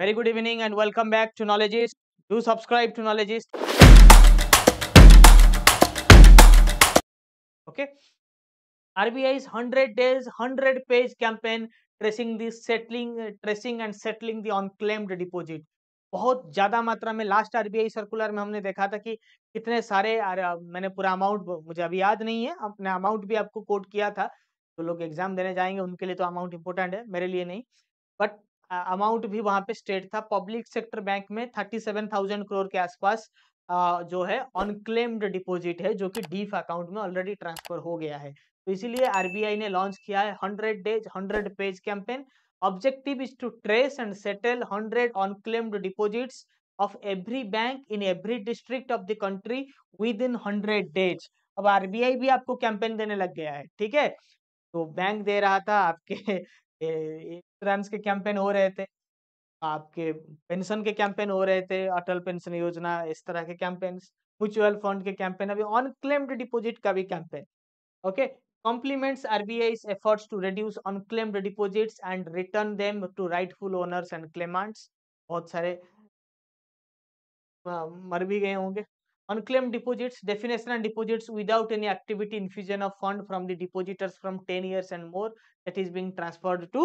very good evening and welcome back to Knowledgist do subscribe to Knowledgist okay RBI hundred days hundred pays campaign tracing the settling tracing and settling the unclaimed deposit बहुत ज़्यादा मात्रा में last RBI circular में हमने देखा था कि कितने सारे आर, मैंने पूरा अमाउंट मुझे अभी याद नहीं है अपने अमाउंट भी आपको कोट किया था तो लोग एग्जाम देने जाएंगे उनके लिए तो अमाउंट इंपॉर्टेंट है मेरे लिए नहीं बट अमाउंट भी वहां पे स्टेट था पब्लिक सेक्टर बैंक में थर्टी सेवन थाउजेंड करोड़ के आसपास जो है अनक्लेम्ड डिपॉजिट है जो कि डीफ अकाउंट में ऑलरेडी ट्रांसफर हो गया है तो इसीलिए आरबीआई ने लॉन्च किया है hundred days hundred pays campaign objective is to trace and settle hundred unclaimed deposit of every bank in every district of the country within hundred days अब RBI भी आपको कैंपेन देने लग गया है ठीक है तो बैंक दे रहा था आपके इंश्योरेंस के कैंपेन हो रहे थे आपके पेंशन के कैंपेन हो रहे थे अटल पेंशन योजना इस तरह के कैंपेन म्यूचुअल फंड के कैंपेन अभी अनक्लेम्ड डिपोजिट का भी campaign okay compliments R B I efforts to reduce unclaimed deposits and return them to rightful owners and claimants बहुत सारे हाँ, मर भी गए होंगे unclaimed deposits definition and deposits without any activity infusion of fund from the depositors from 10 years and more that is being transferred to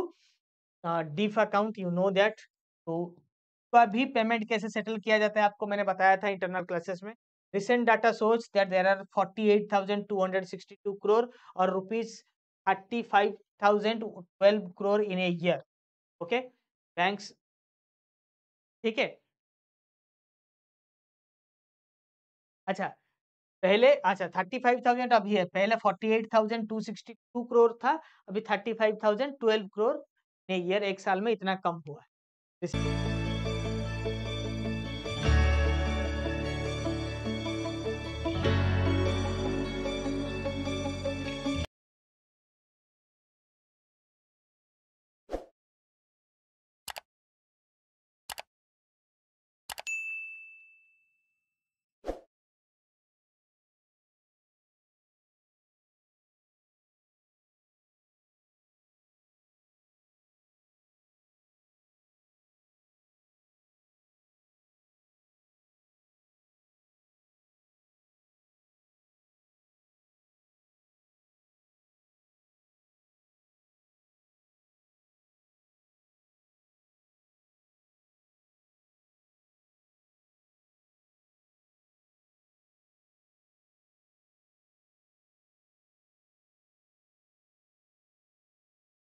uh, dif account you know that तो अभी payment कैसे सेटल किया जाता है आपको मैंने बताया था इंटरनल क्लासेस में recent data shows that there are 48,262 crore और rupees 35,012 crore in a year okay thanks ठीक है अच्छा पहले अच्छा थर्टी फाइव थाउजेंड अभी है पहले forty eight thousand two sixty two crore था अभी thirty five thousand twelve crore ने ईयर एक साल में इतना कम हुआ है